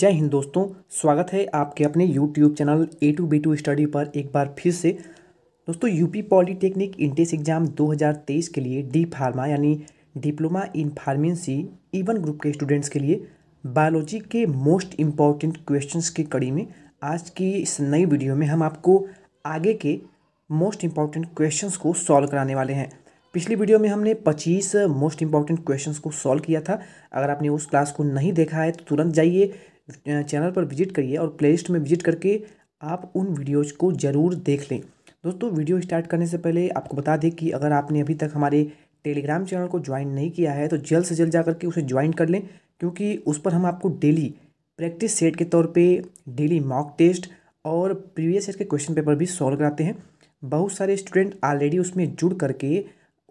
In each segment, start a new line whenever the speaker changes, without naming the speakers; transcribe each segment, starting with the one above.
जय हिंद दोस्तों स्वागत है आपके अपने YouTube channel A to B to study पर एक बार फिर से दोस्तों यूपी पॉलिटेक्निक इंट्रेंस एग्ज़ाम 2023 के लिए डी फार्मा यानी diploma in pharmacy even group के स्टूडेंट्स के लिए बायोलॉजी के मोस्ट इम्पॉर्टेंट क्वेश्चंस की कड़ी में आज की इस नई वीडियो में हम आपको आगे के मोस्ट इम्पॉर्टेंट क्वेश्चन को सॉल्व कराने वाले हैं पिछली वीडियो में हमने 25 मोस्ट इम्पॉर्टेंट क्वेश्चंस को सॉल्व किया था अगर आपने उस क्लास को नहीं देखा है तो तुरंत जाइए चैनल पर विजिट करिए और प्लेलिस्ट में विजिट करके आप उन वीडियोज़ को ज़रूर देख लें दोस्तों वीडियो स्टार्ट करने से पहले आपको बता दें कि अगर आपने अभी तक हमारे टेलीग्राम चैनल को ज्वाइन नहीं किया है तो जल्द से जल्द जा करके उसे ज्वाइन कर लें क्योंकि उस पर हम आपको डेली प्रैक्टिस सेट के तौर पे डेली मॉक टेस्ट और प्रीवियस ईयर के क्वेश्चन पेपर भी सॉल्व कराते हैं बहुत सारे स्टूडेंट ऑलरेडी उसमें जुड़ करके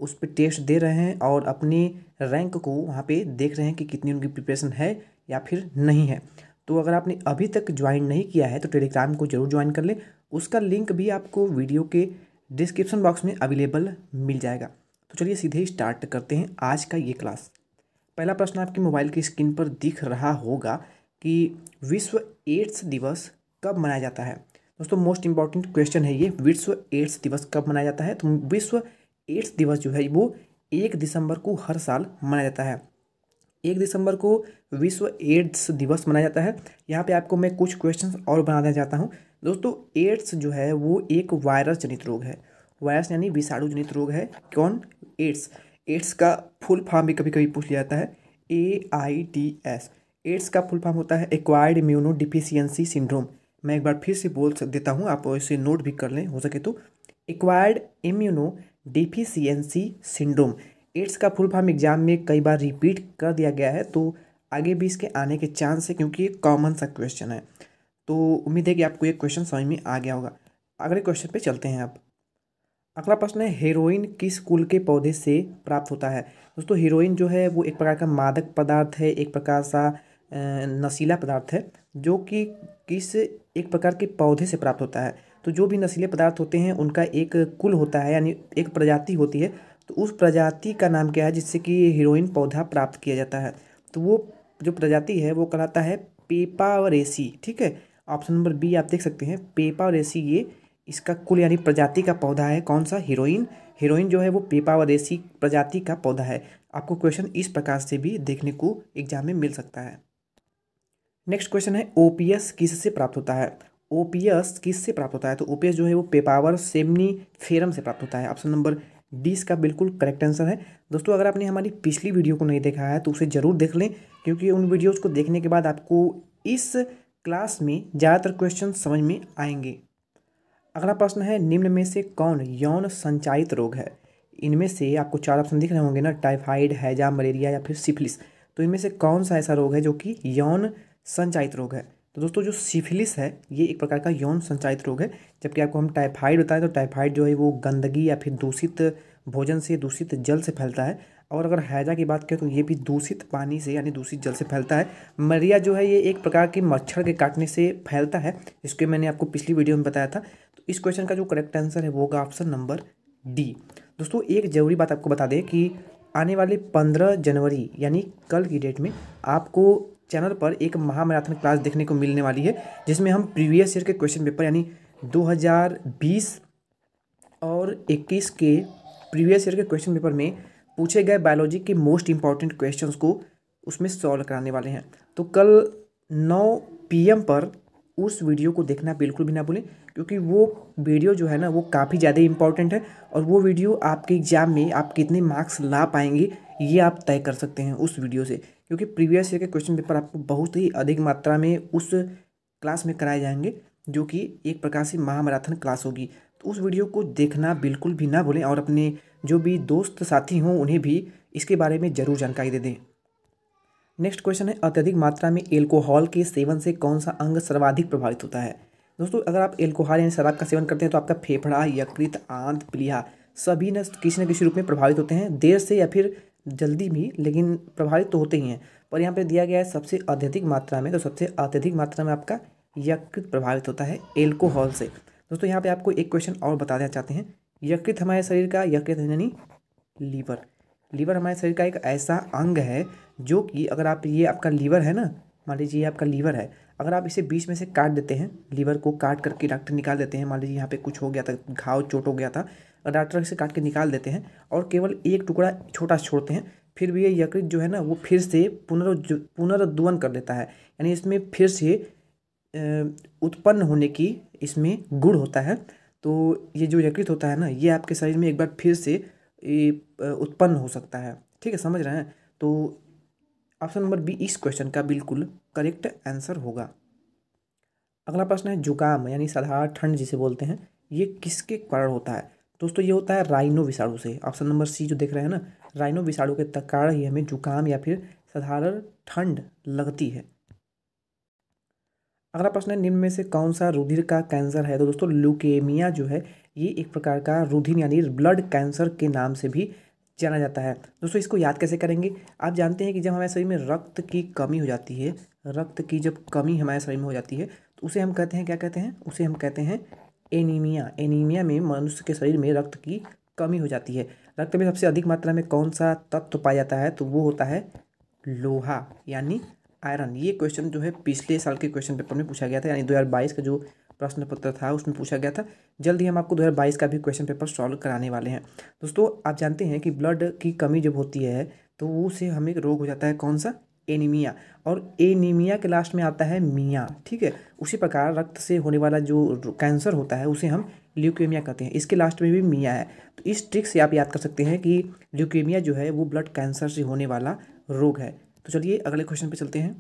उस पर टेस्ट दे रहे हैं और अपने रैंक को वहाँ पर देख रहे हैं कि कितनी उनकी प्रिपरेशन है या फिर नहीं है तो अगर आपने अभी तक ज्वाइन नहीं किया है तो टेलीग्राम को जरूर ज्वाइन कर लें उसका लिंक भी आपको वीडियो के डिस्क्रिप्शन बॉक्स में अवेलेबल मिल जाएगा तो चलिए सीधे स्टार्ट करते हैं आज का ये क्लास पहला प्रश्न आपके मोबाइल की स्क्रीन पर दिख रहा होगा कि विश्व एड्स दिवस कब मनाया जाता है दोस्तों मोस्ट इंपॉर्टेंट क्वेश्चन है ये विश्व एड्स दिवस कब मनाया जाता है तो विश्व एड्स दिवस जो है वो एक दिसंबर को हर साल मनाया जाता है एक दिसंबर को विश्व एड्स दिवस मनाया जाता है यहाँ पे आपको मैं कुछ क्वेश्चन और देना चाहता हूँ दोस्तों एड्स जो है वो एक वायरस जनित रोग है वायरस यानी विषाणु जनित रोग है कौन एड्स एड्स का फुल फॉर्म भी कभी कभी पूछ लिया जाता है A I D S AIDS का फुल फॉर्म होता है एक्वायर्ड इम्यूनो डिफिशियंसी सिंड्रोम मैं एक बार फिर से बोल देता हूँ आप इसे नोट भी कर लें हो सके तो acquired immunodeficiency syndrome AIDS का फुल फॉर्म एग्जाम में कई बार रिपीट कर दिया गया है तो आगे भी इसके आने के चांस है क्योंकि ये कॉमन सा क्वेश्चन है तो उम्मीद है कि आपको ये क्वेश्चन समझ में आ गया होगा अगले क्वेश्चन पे चलते हैं आप अगला प्रश्न है हेरोइन किस कुल के पौधे से प्राप्त होता है दोस्तों हीरोइन जो है वो एक प्रकार का मादक पदार्थ है एक प्रकार सा नशीला पदार्थ है जो कि किस एक प्रकार के पौधे से प्राप्त होता है तो जो भी नशीले पदार्थ होते हैं उनका एक कुल होता है यानी एक प्रजाति होती है तो उस प्रजाति का नाम क्या है जिससे कि हीरोइन पौधा प्राप्त किया जाता है तो वो जो प्रजाति है वो कहलाता है पेपावरेसी ठीक है ऑप्शन नंबर बी आप देख सकते हैं पेपावरेसी ये इसका कुल यानी प्रजाति का पौधा है कौन सा हीरोइन हीरोइन जो है वो पेपावरेसी प्रजाति का पौधा है आपको क्वेश्चन इस प्रकार से भी देखने को एग्जाम में मिल सकता है नेक्स्ट क्वेश्चन है ओपीएस किससे प्राप्त होता है ओपीएस किससे प्राप्त होता है तो ओपीएस जो है वो पेपावर सेमनी फेरम से प्राप्त होता है ऑप्शन नंबर डी इसका बिल्कुल करेक्ट आंसर है दोस्तों अगर आपने हमारी पिछली वीडियो को नहीं देखा है तो उसे ज़रूर देख लें क्योंकि उन वीडियोज़ को देखने के बाद आपको इस क्लास में ज़्यादातर क्वेश्चन समझ में आएंगे अगला प्रश्न है निम्न में से कौन यौन संचायित रोग है इनमें से आपको चार ऑप्शन दिख रहे होंगे ना टाइफाइड हैजा मलेरिया या फिर सिफिलिस तो इनमें से कौन सा ऐसा रोग है जो कि यौन संचायित रोग है तो दोस्तों जो सिफिलिस है ये एक प्रकार का यौन संचालित रोग है जबकि आपको हम टाइफाइड होता है तो टाइफाइड जो है वो गंदगी या फिर दूषित भोजन से दूषित जल से फैलता है और अगर हैजा की बात करें तो ये भी दूषित पानी से यानी दूषित जल से फैलता है मलेरिया जो है ये एक प्रकार के मच्छर के काटने से फैलता है इसके मैंने आपको पिछली वीडियो में बताया था तो इस क्वेश्चन का जो करेक्ट आंसर है वो होगा ऑप्शन नंबर डी दोस्तों एक ज़रूरी बात आपको बता दें कि आने वाले पंद्रह जनवरी यानी कल की डेट में आपको चैनल पर एक महामैराथन क्लास देखने को मिलने वाली है जिसमें हम प्रीवियस ईयर के क्वेश्चन पेपर यानी 2020 और 21 के प्रीवियस ईयर के क्वेश्चन पेपर में पूछे गए बायोलॉजी के मोस्ट इंपॉर्टेंट क्वेश्चन को उसमें सॉल्व कराने वाले हैं तो कल नौ पी पर उस वीडियो को देखना बिल्कुल भी ना भूलें क्योंकि वो वीडियो जो है ना वो काफ़ी ज़्यादा इंपॉर्टेंट है और वो वीडियो आपके एग्ज़ाम में आप कितने मार्क्स ला पाएंगे ये आप तय कर सकते हैं उस वीडियो से क्योंकि प्रीवियस ईयर के क्वेश्चन पेपर आपको बहुत ही अधिक मात्रा में उस क्लास में कराए जाएंगे जो कि एक प्रकार से महामैराथन क्लास होगी तो उस वीडियो को देखना बिल्कुल भी ना भूलें और अपने जो भी दोस्त साथी हों उन्हें भी इसके बारे में ज़रूर जानकारी दे दें नेक्स्ट क्वेश्चन है अत्यधिक मात्रा में एल्कोहल के सेवन से कौन सा अंग सर्वाधिक प्रभावित होता है दोस्तों अगर आप एल्कोहल यानी शराब का सेवन करते हैं तो आपका फेफड़ा यकृत आंत प्लीहा सभी न किसी न किसी रूप में प्रभावित होते हैं देर से या फिर जल्दी भी लेकिन प्रभावित तो होते ही हैं पर यहाँ पे दिया गया है सबसे अत्यधिक मात्रा में तो सबसे अत्यधिक मात्रा में आपका यकृत प्रभावित होता है एल्कोहल से दोस्तों यहाँ पे आपको एक क्वेश्चन और बता देना चाहते हैं यकृत हमारे शरीर का यकृत यानी लीवर लीवर हमारे शरीर का एक ऐसा अंग है जो कि अगर आप ये आपका लीवर है ना मान लीजिए ये आपका लीवर है अगर आप इसे बीच में से काट देते हैं लीवर को काट करके डॉक्टर निकाल देते हैं मान लीजिए यहाँ पे कुछ हो गया था घाव चोट हो गया था डाटर से काट के निकाल देते हैं और केवल एक टुकड़ा छोटा छोड़ते हैं फिर भी ये यकृत जो है ना वो फिर से पुनर् पुनरुद्वन कर देता है यानी इसमें फिर से उत्पन्न होने की इसमें गुड़ होता है तो ये जो यकृत होता है ना ये आपके शरीर में एक बार फिर से उत्पन्न हो सकता है ठीक है समझ रहे हैं तो ऑप्शन नंबर बी इस क्वेश्चन का बिल्कुल करेक्ट आंसर होगा अगला प्रश्न है जुकाम यानी साधारण ठंड जिसे बोलते हैं ये किसके कारण होता है दोस्तों ये होता है राइनो विषाणु से ऑप्शन नंबर सी जो देख रहे हैं ना राइनो विषाणु के कारण ही हमें जुकाम या फिर साधारण ठंड लगती है अगला प्रश्न है निम्न में से कौन सा रुधिर का कैंसर है तो दोस्तों लुकेमिया जो है ये एक प्रकार का रुधिर यानी ब्लड कैंसर के नाम से भी जाना जाता है दोस्तों इसको याद कैसे करेंगे आप जानते हैं कि जब हमारे शरीर में रक्त की कमी हो जाती है रक्त की जब कमी हमारे शरीर में हो जाती है तो उसे हम कहते हैं क्या कहते हैं उसे हम कहते हैं एनीमिया एनीमिया में मनुष्य के शरीर में रक्त की कमी हो जाती है रक्त में सबसे अधिक मात्रा में कौन सा तत्व पाया जाता है तो वो होता है लोहा यानी आयरन ये क्वेश्चन जो है पिछले साल के क्वेश्चन पेपर में पूछा गया था यानी 2022 का जो प्रश्न पत्र था उसमें पूछा गया था जल्दी हम आपको 2022 का भी क्वेश्चन पेपर सॉल्व कराने वाले हैं दोस्तों आप जानते हैं कि ब्लड की कमी जब होती है तो उससे हमें रोग हो जाता है कौन सा एनीमिया और एनीमिया के लास्ट में आता है मिया ठीक है उसी प्रकार रक्त से होने वाला जो कैंसर होता है उसे हम ल्यूकेमिया कहते हैं इसके लास्ट में भी मिया है तो इस ट्रिक से आप याद कर सकते हैं कि ल्यूकेमिया जो है वो ब्लड कैंसर से होने वाला रोग है तो चलिए अगले क्वेश्चन पे चलते हैं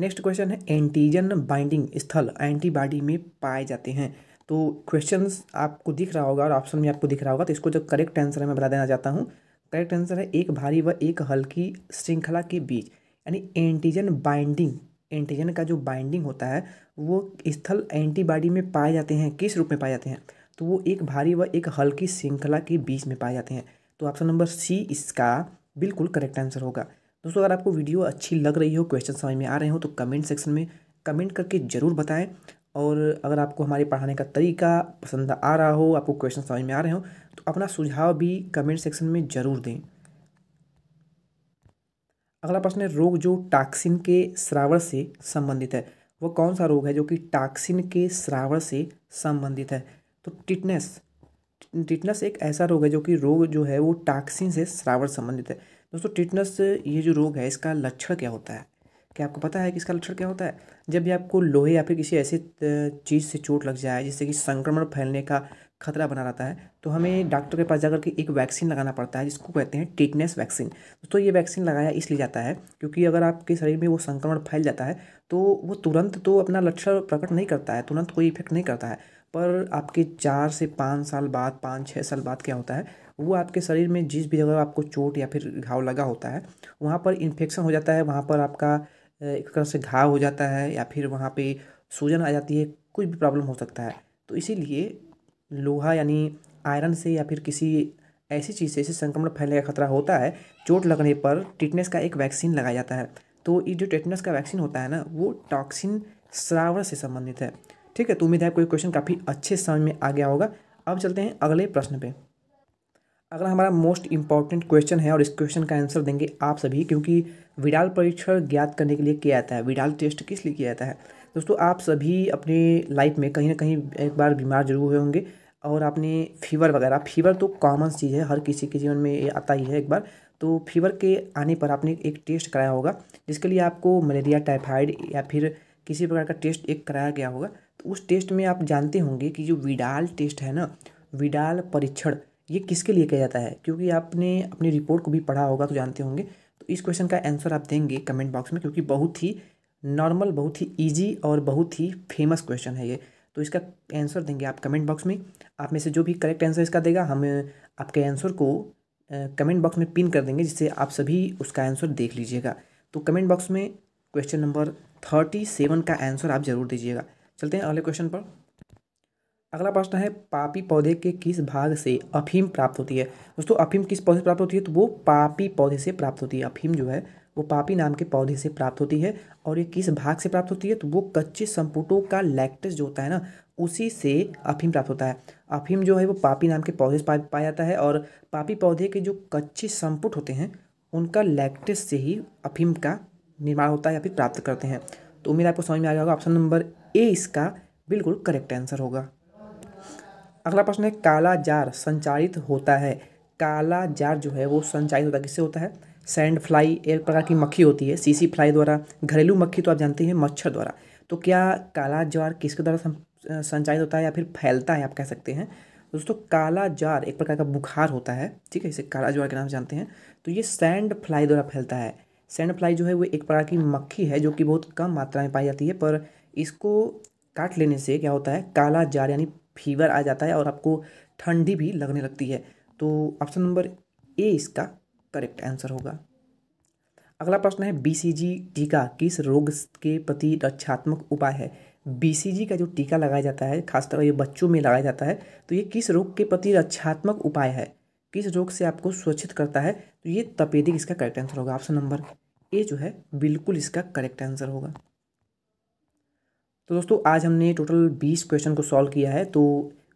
नेक्स्ट क्वेश्चन है एंटीजन बाइंडिंग स्थल एंटीबॉडी में पाए जाते हैं तो क्वेश्चन आपको दिख रहा होगा और ऑप्शन में आपको दिख रहा होगा तो इसको जो करेक्ट आंसर है मैं बता देना चाहता हूँ करेक्ट आंसर है एक भारी व एक हल्की श्रृंखला के बीच यानी एंटीजन बाइंडिंग एंटीजन का जो बाइंडिंग होता है वो स्थल एंटीबॉडी में पाए जाते हैं किस रूप में पाए जाते हैं तो वो एक भारी व एक हल्की श्रृंखला के बीच में पाए जाते हैं तो ऑप्शन नंबर सी इसका बिल्कुल करेक्ट आंसर होगा दोस्तों अगर आपको वीडियो अच्छी लग रही हो क्वेश्चन समझ में आ रहे हो तो कमेंट सेक्शन में कमेंट करके ज़रूर बताएं और अगर आपको हमारे पढ़ाने का तरीका पसंद आ रहा हो आपको क्वेश्चन समझ में आ रहे हो तो अपना सुझाव भी कमेंट सेक्शन में ज़रूर दें अगला प्रश्न है रोग जो टाक्सिन के श्रावण से संबंधित है वह कौन सा रोग है जो कि टाक्सिन के श्रावण से संबंधित है तो टिटनेस टिटनस एक ऐसा रोग है जो कि रोग जो है वो टाक्सिन से श्रावण संबंधित है दोस्तों टिटनस ये जो रोग है इसका लक्षण क्या होता है क्या आपको पता है कि इसका लक्षण क्या होता है जब भी आपको लोहे या फिर किसी ऐसी चीज़ से चोट लग जाए जिससे कि संक्रमण फैलने का खतरा बना रहता है तो हमें डॉक्टर के पास जाकर के एक वैक्सीन लगाना पड़ता है जिसको कहते हैं टिटनेस वैक्सीन दोस्तों ये वैक्सीन लगाया इसलिए जाता है क्योंकि अगर आपके शरीर में वो संक्रमण फैल जाता है तो वो तुरंत तो अपना लक्षण प्रकट नहीं करता है तुरंत कोई इफेक्ट नहीं करता है पर आपके चार से पाँच साल बाद पाँच छः साल बाद क्या होता है वो आपके शरीर में जिस भी जगह आपको चोट या फिर घाव लगा होता है वहाँ पर इन्फेक्शन हो जाता है वहाँ पर आपका एक तरह से घाव हो जाता है या फिर वहाँ पे सूजन आ जाती है कुछ भी प्रॉब्लम हो सकता है तो इसीलिए लोहा यानी आयरन से या फिर किसी ऐसी चीज़ से इसे संक्रमण फैलने का खतरा होता है चोट लगने पर टिटनेस का एक वैक्सीन लगाया जाता है तो ये जो टिटनेस का वैक्सीन होता है ना वो टॉक्सिन श्रावण से संबंधित है ठीक है तो उम्मीद है आपको क्वेश्चन काफ़ी अच्छे समझ में आ गया होगा अब चलते हैं अगले प्रश्न पे अगला हमारा मोस्ट इंपॉर्टेंट क्वेश्चन है और इस क्वेश्चन का आंसर देंगे आप सभी क्योंकि विडाल परीक्षण ज्ञात करने के लिए किया जाता है विडाल टेस्ट किस लिए किया जाता है दोस्तों आप सभी अपने लाइफ में कहीं ना कहीं एक बार बीमार जरूर हुए होंगे और आपने फीवर वगैरह फीवर तो कॉमन चीज़ है हर किसी के जीवन में ये आता ही है एक बार तो फीवर के आने पर आपने एक टेस्ट कराया होगा जिसके लिए आपको मलेरिया टाइफाइड या फिर किसी प्रकार का टेस्ट एक कराया गया होगा तो उस टेस्ट में आप जानते होंगे कि जो विडाल टेस्ट है ना विडाल परीक्षण ये किसके लिए किया जाता है क्योंकि आपने अपनी रिपोर्ट को भी पढ़ा होगा तो जानते होंगे तो इस क्वेश्चन का आंसर आप देंगे कमेंट बॉक्स में क्योंकि बहुत ही नॉर्मल बहुत ही ईजी और बहुत ही फेमस क्वेश्चन है ये तो इसका आंसर देंगे आप कमेंट बॉक्स में आप में से जो भी करेक्ट आंसर इसका देगा हम आपके आंसर को कमेंट बॉक्स में पिन कर देंगे जिससे आप सभी उसका आंसर देख लीजिएगा तो कमेंट बॉक्स में क्वेश्चन नंबर थर्टी सेवन का आंसर आप ज़रूर दीजिएगा चलते हैं अगले क्वेश्चन पर अगला प्रश्न है पापी पौधे के किस भाग से अफीम प्राप्त होती है दोस्तों अफीम किस पौधे से प्राप्त होती है तो वो पापी पौधे से प्राप्त होती है अफीम जो है वो पापी नाम के पौधे से प्राप्त होती है और ये किस भाग से प्राप्त होती है तो वो कच्चे संपुटों का लैक्टस जो होता है ना उसी से अफीम प्राप्त होता है अफीम जो है वो पापी नाम के पौधे से पाया जाता है और पापी पौधे के जो कच्चे संपुट होते हैं उनका लैक्टस से ही अफीम का निर्माण होता है या फिर प्राप्त करते हैं तो उम्मीद आपको समझ में आ गया होगा ऑप्शन नंबर ए इसका बिल्कुल करेक्ट आंसर होगा अगला प्रश्न है काला जार संचालित होता है काला जार जो है वो संचालित होता है किससे होता है सैंड फ्लाई एक प्रकार की मक्खी होती है सीसी फ्लाई द्वारा घरेलू मक्खी तो आप जानते हैं मच्छर द्वारा तो क्या काला ज्वार किसके द्वारा संचालित होता है या फिर फैलता है आप कह सकते हैं दोस्तों काला ज्वार एक प्रकार का बुखार होता है ठीक है इसे काला ज्वार के नाम से जानते हैं तो ये सैंड फ्लाई द्वारा फैलता है सैंड फ्लाई जो है वो एक प्रकार की मक्खी है जो कि बहुत कम मात्रा में पाई जाती है पर इसको काट लेने से क्या होता है काला जार यानी फीवर आ जाता है और आपको ठंडी भी लगने लगती है तो ऑप्शन नंबर ए इसका करेक्ट आंसर होगा अगला प्रश्न है बीसीजी टीका किस रोग के प्रति रक्षात्मक उपाय है बीसीजी का जो टीका लगाया जाता है खासतौर ये बच्चों में लगाया जाता है तो ये किस रोग के प्रति रक्षात्मक उपाय है किस रोग से आपको सुरक्षित करता है तो ये तपेदिक इसका करेक्ट आंसर होगा ऑप्शन नंबर ए जो है बिल्कुल इसका करेक्ट आंसर होगा तो दोस्तों आज हमने टोटल बीस क्वेश्चन को सॉल्व किया है तो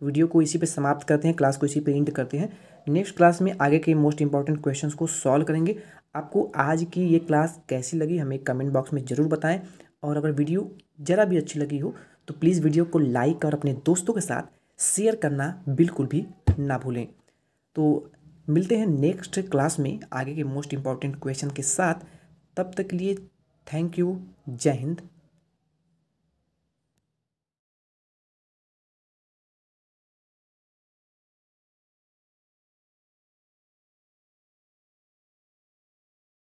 वीडियो को इसी पे समाप्त करते हैं क्लास को इसी पे एंड करते हैं नेक्स्ट क्लास में आगे के मोस्ट इंपॉर्टेंट क्वेश्चंस को सॉल्व करेंगे आपको आज की ये क्लास कैसी लगी हमें कमेंट बॉक्स में ज़रूर बताएं और अगर वीडियो ज़रा भी अच्छी लगी हो तो प्लीज़ वीडियो को लाइक और अपने दोस्तों के साथ शेयर करना बिल्कुल भी ना भूलें तो मिलते हैं नेक्स्ट क्लास में आगे के मोस्ट इम्पॉर्टेंट क्वेश्चन के साथ तब तक के लिए थैंक यू जय हिंद